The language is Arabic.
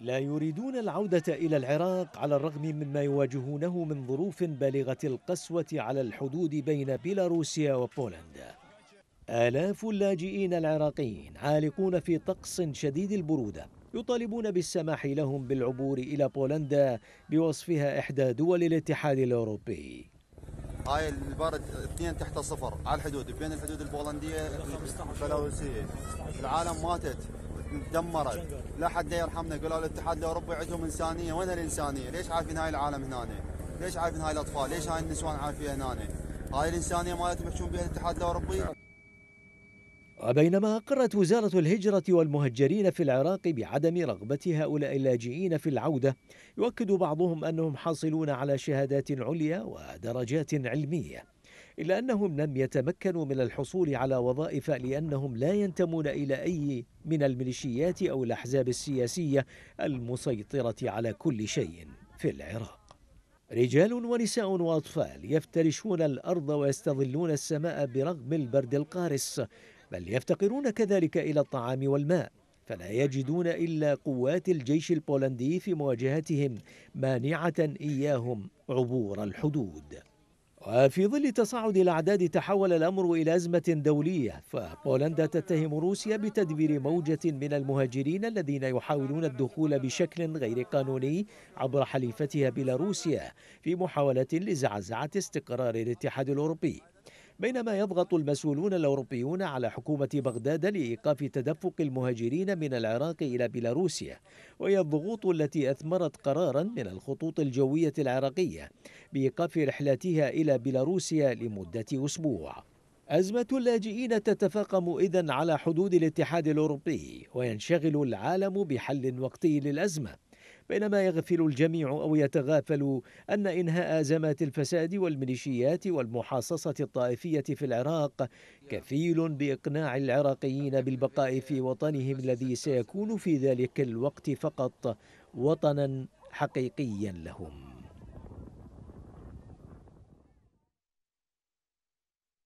لا يريدون العودة إلى العراق على الرغم مما يواجهونه من ظروف بالغة القسوة على الحدود بين بيلاروسيا وبولندا آلاف اللاجئين العراقيين عالقون في طقس شديد البرودة يطالبون بالسماح لهم بالعبور إلى بولندا بوصفها إحدى دول الاتحاد الأوروبي هاي البرد اثنين تحت صفر على الحدود بين الحدود البولندية والبيلاروسية العالم ماتت دمرت لا حد يرحمنا قالوا الاتحاد الاوروبي عندهم انسانيه وين الانسانيه؟ ليش عارفين هاي العالم هنا؟ ليش عارفين هاي الاطفال؟ ليش هاي النسوان عارفين هنا؟ هاي الانسانيه ما يحكون بها الاتحاد الاوروبي وبينما أقرت وزارة الهجرة والمهجرين في العراق بعدم رغبة هؤلاء اللاجئين في العودة يؤكد بعضهم أنهم حاصلون على شهادات عليا ودرجات علمية إلا أنهم لم يتمكنوا من الحصول على وظائف لأنهم لا ينتمون إلى أي من الميليشيات أو الأحزاب السياسية المسيطرة على كل شيء في العراق رجال ونساء وأطفال يفترشون الأرض ويستظلون السماء برغم البرد القارس بل يفتقرون كذلك إلى الطعام والماء فلا يجدون إلا قوات الجيش البولندي في مواجهتهم مانعة إياهم عبور الحدود وفي ظل تصاعد الأعداد تحول الأمر إلى أزمة دولية فبولندا تتهم روسيا بتدبير موجة من المهاجرين الذين يحاولون الدخول بشكل غير قانوني عبر حليفتها بيلاروسيا في محاولة لزعزعة استقرار الاتحاد الأوروبي بينما يضغط المسؤولون الأوروبيون على حكومة بغداد لإيقاف تدفق المهاجرين من العراق إلى بيلاروسيا وهي الضغوط التي أثمرت قرارا من الخطوط الجوية العراقية بإيقاف رحلاتها إلى بيلاروسيا لمدة أسبوع أزمة اللاجئين تتفاقم إذن على حدود الاتحاد الأوروبي وينشغل العالم بحل وقتي للأزمة بينما يغفل الجميع أو يتغافل أن إنهاء أزمات الفساد والميليشيات والمحاصصة الطائفية في العراق كفيل بإقناع العراقيين بالبقاء في وطنهم الذي سيكون في ذلك الوقت فقط وطنا حقيقيا لهم